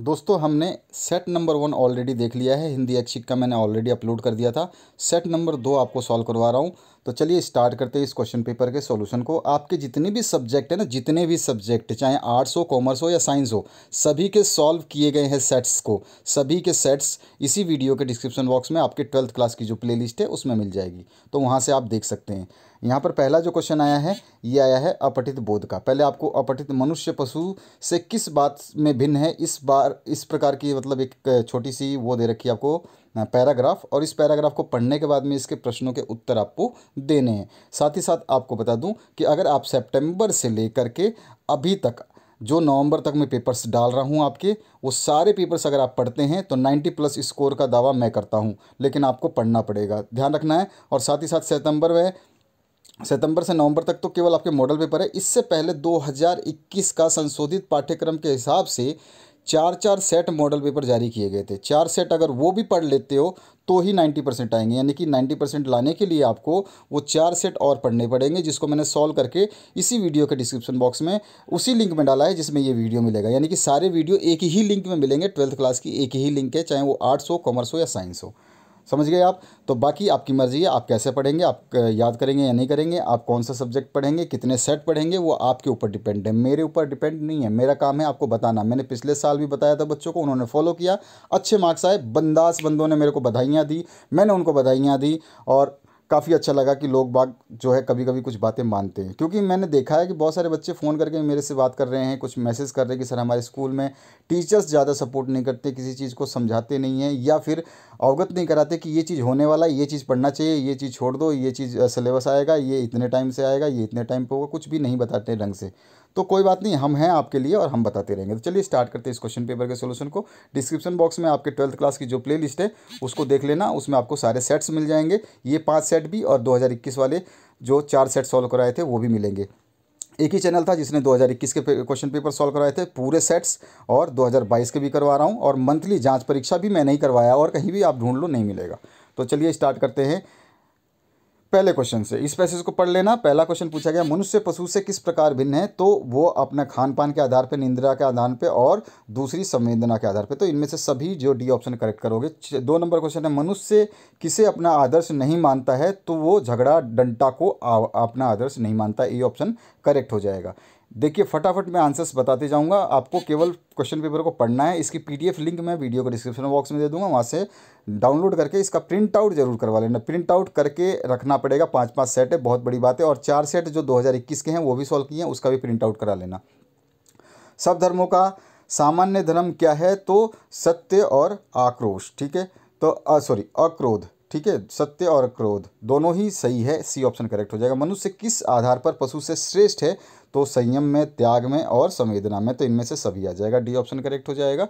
दोस्तों हमने set number one already देख लिया है हिंदी ऐच्छिक का मैंने ऑलरेडी अपलोड कर दिया था सेट नंबर दो आपको सॉल्व करवा रहा हूँ तो चलिए स्टार्ट करते हैं इस क्वेश्चन पेपर के सॉल्यूशन को आपके जितने भी सब्जेक्ट है ना जितने भी सब्जेक्ट चाहे आर्ट्स हो कॉमर्स हो या साइंस हो सभी के सॉल्व किए गए हैं सेट्स को सभी के सेट्स इसी वीडियो के डिस्क्रिप्शन बॉक्स में आपके ट्वेल्थ क्लास की जो प्ले है उसमें मिल जाएगी तो वहाँ से आप देख सकते हैं यहाँ पर पहला जो क्वेश्चन आया है ये आया है अपठित बोध का पहले आपको अपठित मनुष्य पशु से किस बात में भिन्न है इस बार इस प्रकार की मतलब एक छोटी सी वो दे रखी है आपको पैराग्राफ और इस पैराग्राफ को पढ़ने के बाद में इसके प्रश्नों के उत्तर आपको देने हैं साथ ही साथ आपको बता दूँ कि अगर आप सेप्टेम्बर से लेकर के अभी तक जो नवंबर तक मैं पेपर्स डाल रहा हूँ आपके वो सारे पेपर्स अगर आप पढ़ते हैं तो 90 प्लस स्कोर का दावा मैं करता हूँ लेकिन आपको पढ़ना पड़ेगा ध्यान रखना है और साथ ही साथ सितंबर में सितंबर से नवंबर तक तो केवल आपके मॉडल पेपर है इससे पहले 2021 का संशोधित पाठ्यक्रम के हिसाब से चार चार सेट मॉडल पेपर जारी किए गए थे चार सेट अगर वो भी पढ़ लेते हो तो ही 90 परसेंट आएंगे यानी कि 90 परसेंट लाने के लिए आपको वो चार सेट और पढ़ने पड़ेंगे जिसको मैंने सॉल्व करके इसी वीडियो के डिस्क्रिप्शन बॉक्स में उसी लिंक में डाला है जिसमें ये वीडियो मिलेगा यानी कि सारे वीडियो एक ही लिंक में मिलेंगे ट्वेल्थ क्लास की एक ही लिंक है चाहे वो आर्ट्स हो कॉमर्स हो या साइंस हो समझ गए आप तो बाकी आपकी मर्ज़ी है आप कैसे पढ़ेंगे आप याद करेंगे या नहीं करेंगे आप कौन सा सब्जेक्ट पढ़ेंगे कितने सेट पढ़ेंगे वो आपके ऊपर डिपेंड है मेरे ऊपर डिपेंड नहीं है मेरा काम है आपको बताना मैंने पिछले साल भी बताया था बच्चों को उन्होंने फॉलो किया अच्छे मार्क्स आए बंदास बंदों ने मेरे को बधाइयाँ दी मैंने उनको बधाइयाँ दी और काफ़ी अच्छा लगा कि लोग बाग जो है कभी कभी कुछ बातें मानते हैं क्योंकि मैंने देखा है कि बहुत सारे बच्चे फ़ोन करके मेरे से बात कर रहे हैं कुछ मैसेज कर रहे हैं कि सर हमारे स्कूल में टीचर्स ज़्यादा सपोर्ट नहीं करते किसी चीज़ को समझाते नहीं हैं या फिर अवगत नहीं कराते कि ये चीज़ होने वाला है ये चीज़ पढ़ना चाहिए ये चीज़ छोड़ दो ये चीज़ सिलेबस आएगा ये इतने टाइम से आएगा ये इतने टाइम पर होगा कुछ भी नहीं बताते ढंग से तो कोई बात नहीं हम हैं आपके लिए और हम बताते रहेंगे तो चलिए स्टार्ट करते हैं इस क्वेश्चन पेपर के सोल्यूशन को डिस्क्रिप्शन बॉक्स में आपके ट्वेल्थ क्लास की जो प्ले है उसको देख लेना उसमें आपको सारे सेट्स मिल जाएंगे ये पाँच सेट भी और दो वाले जो चार सेट सॉल्व कराए थे वो भी मिलेंगे एक ही चैनल था जिसने 2021 के क्वेश्चन पेपर सॉल्व करवाए थे पूरे सेट्स और 2022 के भी करवा रहा हूँ और मंथली जांच परीक्षा भी मैं नहीं करवाया और कहीं भी आप ढूंढ लो नहीं मिलेगा तो चलिए स्टार्ट करते हैं पहले क्वेश्चन से इस पैसेज को पढ़ लेना पहला क्वेश्चन पूछा गया मनुष्य पशु से किस प्रकार भिन्न है तो वो अपने खान पान के आधार पर निंद्रा के आधार पर और दूसरी संवेदना के आधार पर तो इनमें से सभी जो डी ऑप्शन करेक्ट करोगे दो नंबर क्वेश्चन है मनुष्य किसे अपना आदर्श नहीं मानता है तो वो झगड़ा डंटा को अपना आदर्श नहीं मानता ये ऑप्शन करेक्ट हो जाएगा देखिए फटाफट मैं आंसर्स बताते जाऊंगा आपको केवल क्वेश्चन पेपर को पढ़ना है इसकी पीडीएफ लिंक मैं वीडियो को डिस्क्रिप्शन बॉक्स में दे दूंगा वहाँ से डाउनलोड करके इसका प्रिंट आउट जरूर करवा लेना प्रिंट आउट करके रखना पड़ेगा पाँच पाँच सेट है बहुत बड़ी बात है और चार सेट जो 2021 के हैं वो भी सॉल्व किए हैं उसका भी प्रिंट आउट करा लेना सब धर्मों का सामान्य धर्म क्या है तो सत्य और आक्रोश ठीक है तो सॉरी अक्रोध ठीक है सत्य और क्रोध दोनों ही सही है सी ऑप्शन करेक्ट हो जाएगा मनुष्य किस आधार पर पशु से श्रेष्ठ है तो संयम में त्याग में और संवेदना में तो इनमें से सभी आ जाएगा डी ऑप्शन करेक्ट हो जाएगा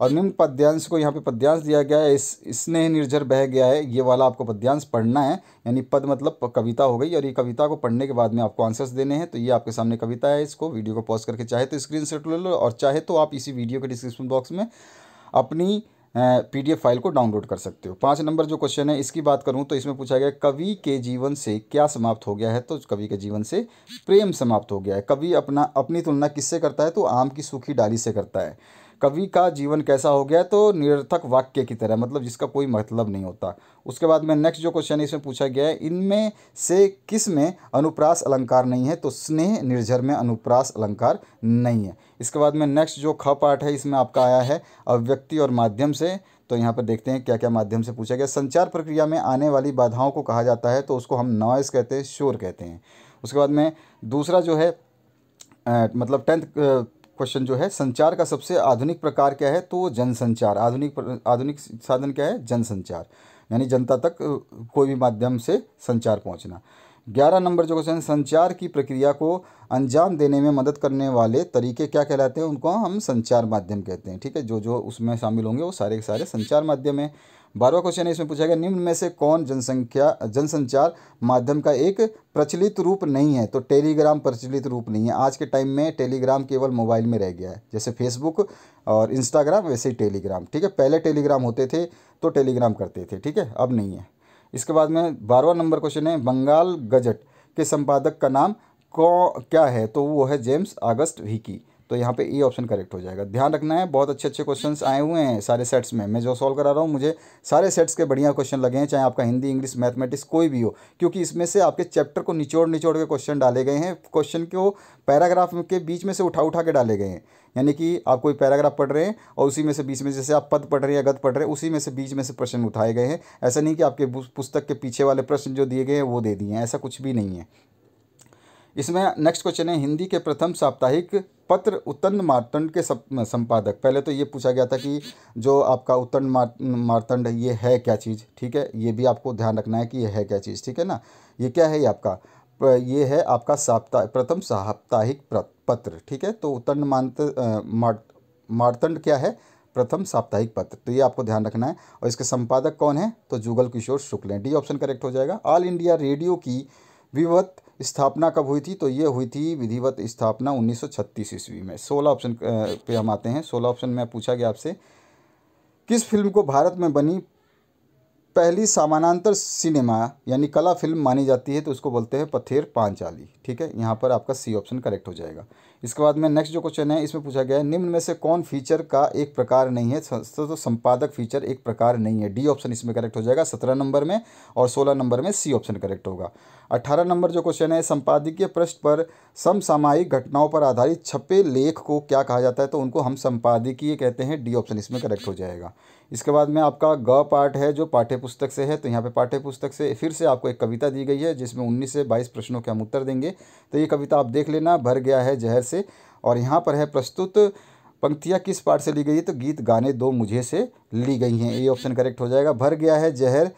और निम्न पद्यांश को यहाँ पे पद्यांश दिया गया है इस इसने निर्जर बह गया है ये वाला आपको पद्यांश पढ़ना है यानी पद मतलब कविता हो गई और ये कविता को पढ़ने के बाद में आपको आंसर्स देने हैं तो ये आपके सामने कविता है इसको वीडियो को पॉज करके चाहे तो स्क्रीन ले लो और चाहे तो आप इसी वीडियो के डिस्क्रिप्शन बॉक्स में अपनी पीडीएफ फाइल को डाउनलोड कर सकते हो पाँच नंबर जो क्वेश्चन है इसकी बात करूँ तो इसमें पूछा गया कवि के जीवन से क्या समाप्त हो गया है तो कवि के जीवन से प्रेम समाप्त हो गया है कवि अपना अपनी तुलना किससे करता है तो आम की सूखी डाली से करता है कवि का जीवन कैसा हो गया तो निरर्थक वाक्य की तरह मतलब जिसका कोई मतलब नहीं होता उसके बाद में नेक्स्ट जो क्वेश्चन इसमें पूछा गया है इनमें से किस में अनुप्रास अलंकार नहीं है तो स्नेह निर्जर में अनुप्रास अलंकार नहीं है इसके बाद में नेक्स्ट जो ख पाठ है इसमें आपका आया है अव्यक्ति और माध्यम से तो यहाँ पर देखते हैं क्या क्या माध्यम से पूछा गया संचार प्रक्रिया में आने वाली बाधाओं को कहा जाता है तो उसको हम नॉइस कहते हैं शोर कहते हैं उसके बाद में दूसरा जो है आ, मतलब टेंथ क्वेश्चन जो है संचार का सबसे आधुनिक प्रकार क्या है तो जनसंचार आधुनिक आधुनिक साधन क्या है जनसंचार यानी जनता तक कोई भी माध्यम से संचार पहुंचना ग्यारह नंबर जो क्वेश्चन संचार की प्रक्रिया को अंजाम देने में मदद करने वाले तरीके क्या कहलाते हैं उनको हम संचार माध्यम कहते हैं ठीक है जो जो उसमें शामिल होंगे वो सारे के सारे संचार माध्यम है बारहवा क्वेश्चन है इसमें पूछा गया निम्न में से कौन जनसंख्या जनसंचार माध्यम का एक प्रचलित रूप नहीं है तो टेलीग्राम प्रचलित रूप नहीं है आज के टाइम में टेलीग्राम केवल मोबाइल में रह गया है जैसे फेसबुक और इंस्टाग्राम वैसे ही टेलीग्राम ठीक है पहले टेलीग्राम होते थे तो टेलीग्राम करते थे ठीक है अब नहीं है इसके बाद में बारहवा नंबर क्वेश्चन है बंगाल गजट के संपादक का नाम कौ क्या है तो वो है जेम्स अगस्त विकी तो यहाँ पे ई ऑप्शन करेक्ट हो जाएगा ध्यान रखना है बहुत अच्छे अच्छे क्वेश्चंस आए हुए हैं सारे सेट्स में मैं जो सॉल्व करा रहा हूँ मुझे सारे सेट्स के बढ़िया क्वेश्चन लगे हैं चाहे आपका हिंदी इंग्लिश मैथमेटिक्स कोई भी हो क्योंकि इसमें से आपके चैप्टर को निचोड़ निचोड़ के क्वेश्चन डाले गए हैं क्वेश्चन को पैराग्राफ के बीच में से उठा उठा के डाले गए हैं यानी कि आप कोई पैराग्राफ पढ़ रहे हैं और उसी में से बीच में जैसे आप पद पढ़ रहे हैं या गद पढ़ रहे हैं उसी में से बीच में से प्रश्न उठाए गए हैं ऐसा नहीं कि आपके पुस्तक के पीछे वाले प्रश्न जो दिए गए हैं वो दे दिए हैं ऐसा कुछ भी नहीं है इसमें नेक्स्ट क्वेश्चन है हिंदी के प्रथम साप्ताहिक पत्र उत्तन मारतंड के संपादक पहले तो ये पूछा गया था कि जो आपका उत्तन मार मारतंड ये है क्या चीज़ ठीक है ये भी आपको ध्यान रखना है कि ये है क्या चीज़ ठीक है ना ये क्या है ये आपका ये है आपका साप्ताह प्रथम साप्ताहिक पत्र ठीक है तो उत्तन मानत मारतंड क्या है प्रथम साप्ताहिक पत्र तो ये आपको ध्यान रखना है और इसके संपादक कौन है तो Jugal Kishore Shukla D option correct हो जाएगा ऑल इंडिया रेडियो की विवत स्थापना कब हुई थी तो ये हुई थी विधिवत स्थापना 1936 ईस्वी में 16 ऑप्शन पे हम आते हैं 16 ऑप्शन में पूछा गया आपसे किस फिल्म को भारत में बनी पहली समानांतर सिनेमा यानी कला फिल्म मानी जाती है तो उसको बोलते हैं पथेर पांचाली ठीक है यहाँ पर आपका सी ऑप्शन करेक्ट हो जाएगा इसके बाद में नेक्स्ट जो क्वेश्चन है इसमें पूछा गया है निम्न में से कौन फीचर का एक प्रकार नहीं है तो, तो संपादक फीचर एक प्रकार नहीं है डी ऑप्शन इसमें करेक्ट हो जाएगा सत्रह नंबर में और सोलह नंबर में सी ऑप्शन करेक्ट होगा अट्ठारह नंबर जो क्वेश्चन है संपादकीय पृष्ठ पर समसामायिक घटनाओं पर आधारित छपे लेख को क्या कहा जाता है तो उनको हम संपादकीय कहते हैं डी ऑप्शन इसमें करेक्ट हो जाएगा इसके बाद में आपका ग पार्ट है जो पाठ्य पुस्तक से है तो यहाँ पे पाठ्य पुस्तक से फिर से आपको एक कविता दी गई है जिसमें 19 से 22 प्रश्नों के हम उत्तर देंगे तो ये कविता आप देख लेना भर गया है जहर से और यहाँ पर है प्रस्तुत पंक्तियाँ किस पार्ट से ली गई है तो गीत गाने दो मुझे से ली गई हैं ये ऑप्शन करेक्ट हो जाएगा भर गया है जहर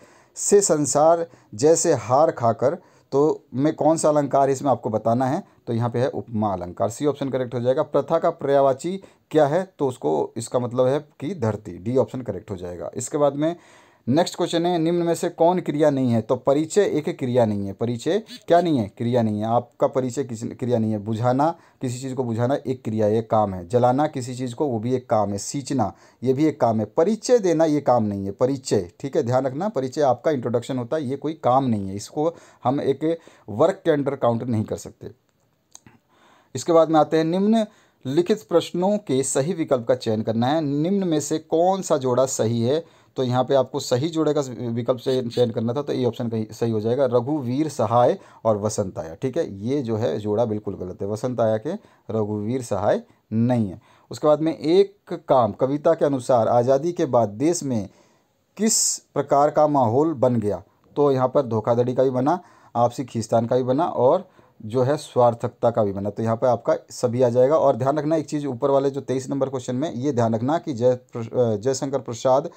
से संसार जैसे हार खाकर तो मैं कौन सा अलंकार इसमें आपको बताना है तो यहाँ पे है उपमा अलंकार सी ऑप्शन करेक्ट हो जाएगा प्रथा का पर्यावाची क्या है तो उसको इसका मतलब है कि धरती डी ऑप्शन करेक्ट हो जाएगा इसके बाद में नेक्स्ट क्वेश्चन है निम्न में से कौन क्रिया नहीं है तो परिचय एक क्रिया नहीं है परिचय क्या नहीं है क्रिया नहीं है आपका परिचय किसी क्रिया नहीं है बुझाना किसी चीज़ को बुझाना एक क्रिया एक काम है जलाना किसी चीज़ को वो भी एक काम है सींचना ये भी एक काम है परिचय देना ये काम नहीं है परिचय ठीक है ध्यान रखना परिचय आपका इंट्रोडक्शन होता है ये कोई काम नहीं है इसको हम एक वर्क के अंडर काउंटर नहीं कर सकते इसके बाद में आते हैं निम्न लिखित प्रश्नों के सही विकल्प का चयन करना है निम्न में से कौन सा जोड़ा सही है तो यहाँ पे आपको सही जोड़े का विकल्प से चयन करना था तो ये ऑप्शन कहीं सही हो जाएगा रघुवीर सहाय और वसंत आया ठीक है ये जो है जोड़ा बिल्कुल गलत है वसंत आया के रघुवीर सहाय नहीं है उसके बाद में एक काम कविता के अनुसार आज़ादी के बाद देश में किस प्रकार का माहौल बन गया तो यहाँ पर धोखाधड़ी का भी बना आपसी खींचतान का भी बना और जो है स्वार्थकता का भी बना तो यहाँ पर आपका सभी आ जाएगा और ध्यान रखना एक चीज़ ऊपर वाले जो तेईस नंबर क्वेश्चन में ये ध्यान रखना कि जय जयशंकर प्रसाद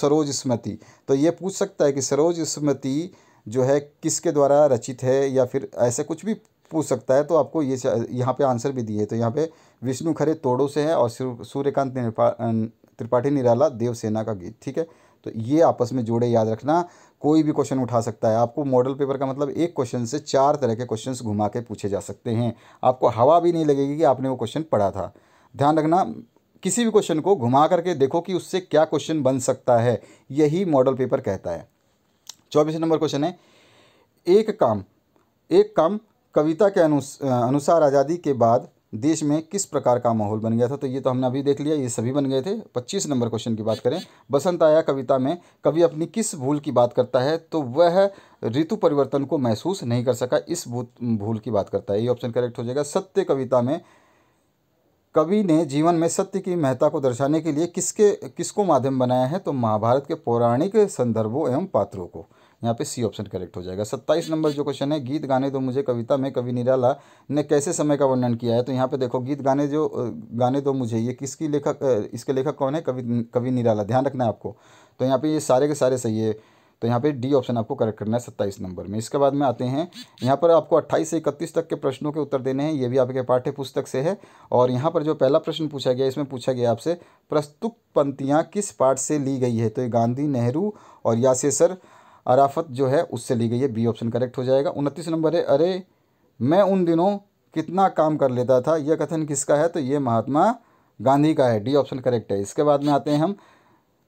सरोज स्मृति तो ये पूछ सकता है कि सरोज स्मृति जो है किसके द्वारा रचित है या फिर ऐसे कुछ भी पूछ सकता है तो आपको ये यहाँ पे आंसर भी दिए तो यहाँ पे विष्णु खरे तोड़ों से है और सूर्यकांत त्रिपाठी निराला देवसेना का गीत ठीक है तो ये आपस में जोड़े याद रखना कोई भी क्वेश्चन उठा सकता है आपको मॉडल पेपर का मतलब एक क्वेश्चन से चार तरह के क्वेश्चंस घुमा के पूछे जा सकते हैं आपको हवा भी नहीं लगेगी कि आपने वो क्वेश्चन पढ़ा था ध्यान रखना किसी भी क्वेश्चन को घुमा करके देखो कि उससे क्या क्वेश्चन बन सकता है यही मॉडल पेपर कहता है चौबीस नंबर क्वेश्चन है एक काम एक काम कविता के अनुसार आज़ादी के बाद देश में किस प्रकार का माहौल बन गया था तो ये तो हमने अभी देख लिया ये सभी बन गए थे पच्चीस नंबर क्वेश्चन की बात करें बसंत आया कविता में कवि अपनी किस भूल की बात करता है तो वह ऋतु परिवर्तन को महसूस नहीं कर सका इस भूल की बात करता है ये ऑप्शन करेक्ट हो जाएगा सत्य कविता में कवि ने जीवन में सत्य की महत्ता को दर्शाने के लिए किसके किसको माध्यम बनाया है तो महाभारत के पौराणिक संदर्भों एवं पात्रों को यहाँ पे सी ऑप्शन करेक्ट हो जाएगा सत्ताईस नंबर जो क्वेश्चन है गीत गाने दो मुझे कविता में कवि निराला ने कैसे समय का वर्णन किया है तो यहाँ पे देखो गीत गाने जो गाने दो मुझे ये किसकी लेखक इसके लेखक कौन है कवि कवि निराला ध्यान रखना है आपको तो यहाँ पे ये सारे के सारे सही है तो यहाँ पे डी ऑप्शन आपको करेक्ट करना है सत्ताईस नंबर में इसके बाद में आते हैं यहाँ पर आपको अट्ठाईस से इकतीस तक के प्रश्नों के उत्तर देने हैं ये भी आपके पाठ्य पुस्तक से है और यहाँ पर जो पहला प्रश्न पूछा गया इसमें पूछा गया आपसे प्रस्तुत पंक्तियाँ किस पाठ से ली गई है तो ये गांधी नेहरू और यासेसर अराफत जो है उससे ली गई है बी ऑप्शन करेक्ट हो जाएगा उनतीस नंबर है अरे मैं उन दिनों कितना काम कर लेता था यह कथन किसका है तो ये महात्मा गांधी का है डी ऑप्शन करेक्ट है इसके बाद में आते हैं हम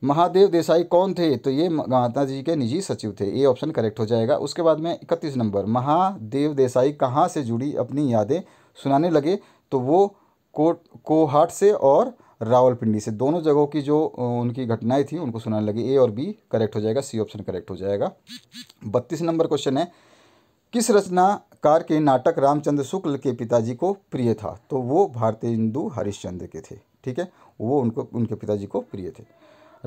महादेव देसाई कौन थे तो ये गांधा जी के निजी सचिव थे ए ऑप्शन करेक्ट हो जाएगा उसके बाद में इकतीस नंबर महादेव देसाई कहाँ से जुड़ी अपनी यादें सुनाने लगे तो वो कोट कोहाट से और रावलपिंडी से दोनों जगहों की जो उनकी घटनाएं थी उनको सुनाने लगी ए और बी करेक्ट हो जाएगा सी ऑप्शन करेक्ट हो जाएगा बत्तीस नंबर क्वेश्चन है किस रचनाकार के नाटक रामचंद्र शुक्ल के पिताजी को प्रिय था तो वो भारतीय हिंदू हरिश्चंद्र के थे ठीक है वो उनको उनके पिताजी को प्रिय थे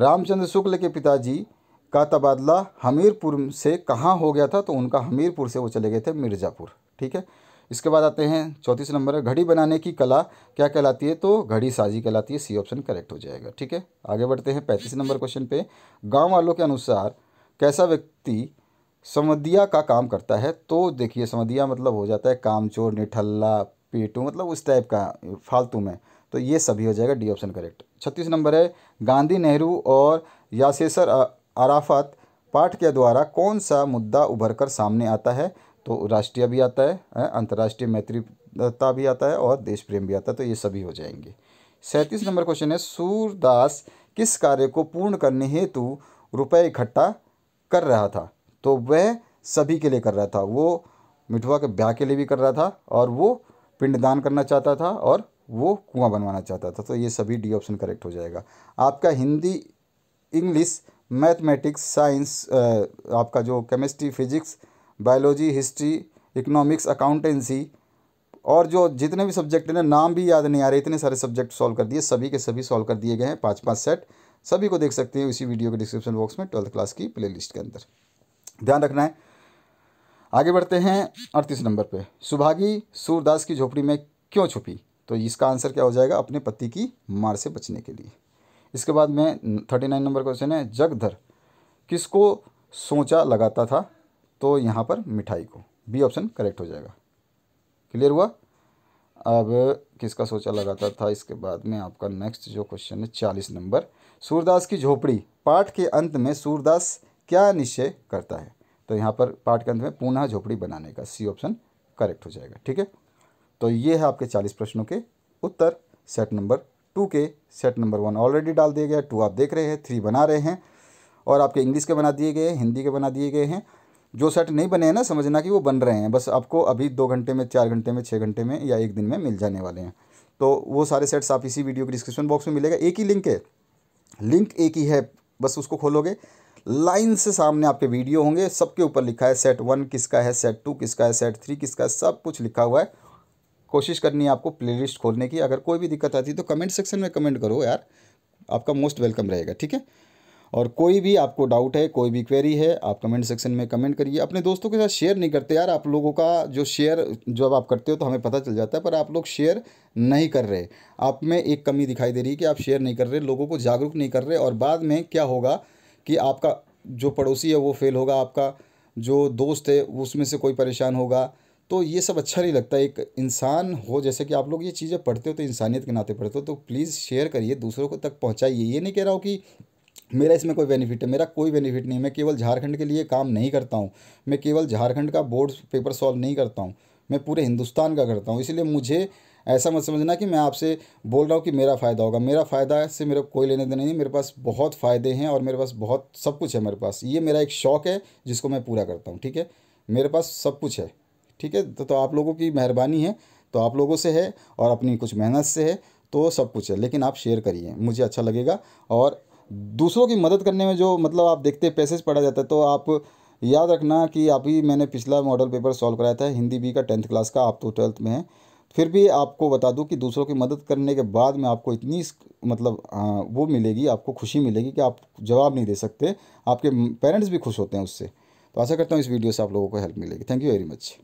रामचंद्र शुक्ल के पिताजी का तबादला हमीरपुर से कहाँ हो गया था तो उनका हमीरपुर से वो चले गए थे मिर्ज़ापुर ठीक है इसके बाद आते हैं चौंतीस नंबर है घड़ी बनाने की कला क्या कहलाती है तो घड़ी साजी कहलाती है सी ऑप्शन करेक्ट हो जाएगा ठीक है आगे बढ़ते हैं पैंतीस नंबर क्वेश्चन पे गाँव वालों के अनुसार कैसा व्यक्ति समदिया का काम करता है तो देखिए समदिया मतलब हो जाता है कामचोर निठल्ला पेटू मतलब उस टाइप का फालतू में तो ये सभी हो जाएगा डी ऑप्शन करेक्ट छत्तीस नंबर है गांधी नेहरू और यासेसर अराफत पाठ के द्वारा कौन सा मुद्दा उभर कर सामने आता है तो राष्ट्रीय भी आता है अंतर्राष्ट्रीय मैत्रीता भी आता है और देश प्रेम भी आता है तो ये सभी हो जाएंगे सैंतीस नंबर क्वेश्चन है सूरदास किस कार्य को पूर्ण करने हेतु रुपये इकट्ठा कर रहा था तो वह सभी के लिए कर रहा था वो मिठुआ के ब्याह के लिए भी कर रहा था और वो पिंडदान करना चाहता था और वो कुआं बनवाना चाहता था तो ये सभी डी ऑप्शन करेक्ट हो जाएगा आपका हिंदी इंग्लिश मैथमेटिक्स साइंस आपका जो chemistry physics biology history economics accountancy और जो जितने भी सब्जेक्ट हैं नाम भी याद नहीं आ रहे इतने सारे सब्जेक्ट सॉल्व कर दिए सभी के सभी सॉल्व कर दिए गए हैं पाँच पाँच सेट सभी को देख सकते हैं इसी वीडियो के डिस्क्रिप्शन बॉक्स में ट्वेल्थ क्लास की प्ले के अंदर ध्यान रखना है आगे बढ़ते हैं अड़तीस नंबर पर सुभागी सूरदास की झोपड़ी में क्यों छुपी तो इसका आंसर क्या हो जाएगा अपने पति की मार से बचने के लिए इसके बाद में थर्टी नाइन नंबर क्वेश्चन है जगधर किसको सोचा लगाता था तो यहाँ पर मिठाई को बी ऑप्शन करेक्ट हो जाएगा क्लियर हुआ अब किसका सोचा लगाता था इसके बाद में आपका नेक्स्ट जो क्वेश्चन है चालीस नंबर सूरदास की झोपड़ी पाठ के अंत में सूरदास क्या निश्चय करता है तो यहाँ पर पाठ के अंत में पुनः झोपड़ी बनाने का सी ऑप्शन करेक्ट हो जाएगा ठीक है तो ये है आपके चालीस प्रश्नों के उत्तर सेट नंबर टू के सेट नंबर वन ऑलरेडी डाल दिया गया टू आप देख रहे हैं थ्री बना रहे हैं और आपके इंग्लिश के बना दिए गए हिंदी के बना दिए गए हैं जो सेट नहीं बने हैं ना समझना कि वो बन रहे हैं बस आपको अभी दो घंटे में चार घंटे में छः घंटे में या एक दिन में मिल जाने वाले हैं तो वो सारे सेट्स आप इसी वीडियो के डिस्क्रिप्शन बॉक्स में मिलेगा एक ही लिंक है लिंक एक ही है बस उसको खोलोगे लाइन से सामने आपके वीडियो होंगे सबके ऊपर लिखा है सेट वन किसका है सेट टू किसका है सेट थ्री किसका है सब कुछ लिखा हुआ है कोशिश करनी है आपको प्ले खोलने की अगर कोई भी दिक्कत आती है तो कमेंट सेक्शन में कमेंट करो यार आपका मोस्ट वेलकम रहेगा ठीक है और कोई भी आपको डाउट है कोई भी क्वेरी है आप कमेंट सेक्शन में कमेंट करिए अपने दोस्तों के साथ शेयर नहीं करते यार आप लोगों का जो शेयर जब आप करते हो तो हमें पता चल जाता है पर आप लोग शेयर नहीं कर रहे आप में एक कमी दिखाई दे रही है कि आप शेयर नहीं कर रहे लोगों को जागरूक नहीं कर रहे और बाद में क्या होगा कि आपका जो पड़ोसी है वो फेल होगा आपका जो दोस्त है उसमें से कोई परेशान होगा तो ये सब अच्छा नहीं लगता एक इंसान हो जैसे कि आप लोग ये चीज़ें पढ़ते हो तो इंसानियत के नाते पढ़ते हो तो प्लीज़ शेयर करिए दूसरों को तक पहुँचाइए ये नहीं कह रहा हूँ कि मेरा इसमें कोई बेनिफिट है मेरा कोई बेनिफिट नहीं मैं केवल झारखंड के लिए काम नहीं करता हूँ मैं केवल झारखंड का बोर्ड पेपर सॉल्व नहीं करता हूँ मैं पूरे हिंदुस्तान का करता हूँ इसलिए मुझे ऐसा मत समझना कि मैं आपसे बोल रहा हूँ कि मेरा फ़ायदा होगा मेरा फ़ायदा से मेरे कोई लेने देना नहीं मेरे पास बहुत फ़ायदे हैं और मेरे पास बहुत सब कुछ है मेरे पास ये मेरा एक शौक़ है जिसको मैं पूरा करता हूँ ठीक है मेरे पास सब कुछ है ठीक है तो, तो आप लोगों की मेहरबानी है तो आप लोगों से है और अपनी कुछ मेहनत से है तो सब कुछ है लेकिन आप शेयर करिए मुझे अच्छा लगेगा और दूसरों की मदद करने में जो मतलब आप देखते हैं पैसेज पढ़ा जाता है तो आप याद रखना कि अभी मैंने पिछला मॉडल पेपर सॉल्व कराया था हिंदी बी का टेंथ क्लास का आप तो ट्वेल्थ में हैं फिर भी आपको बता दूं कि दूसरों की मदद करने के बाद में आपको इतनी मतलब आ, वो मिलेगी आपको खुशी मिलेगी कि आप जवाब नहीं दे सकते आपके पेरेंट्स भी खुश होते हैं उससे तो आशा करता हूँ इस वीडियो से आप लोगों को हेल्प मिलेगी थैंक यू वेरी मच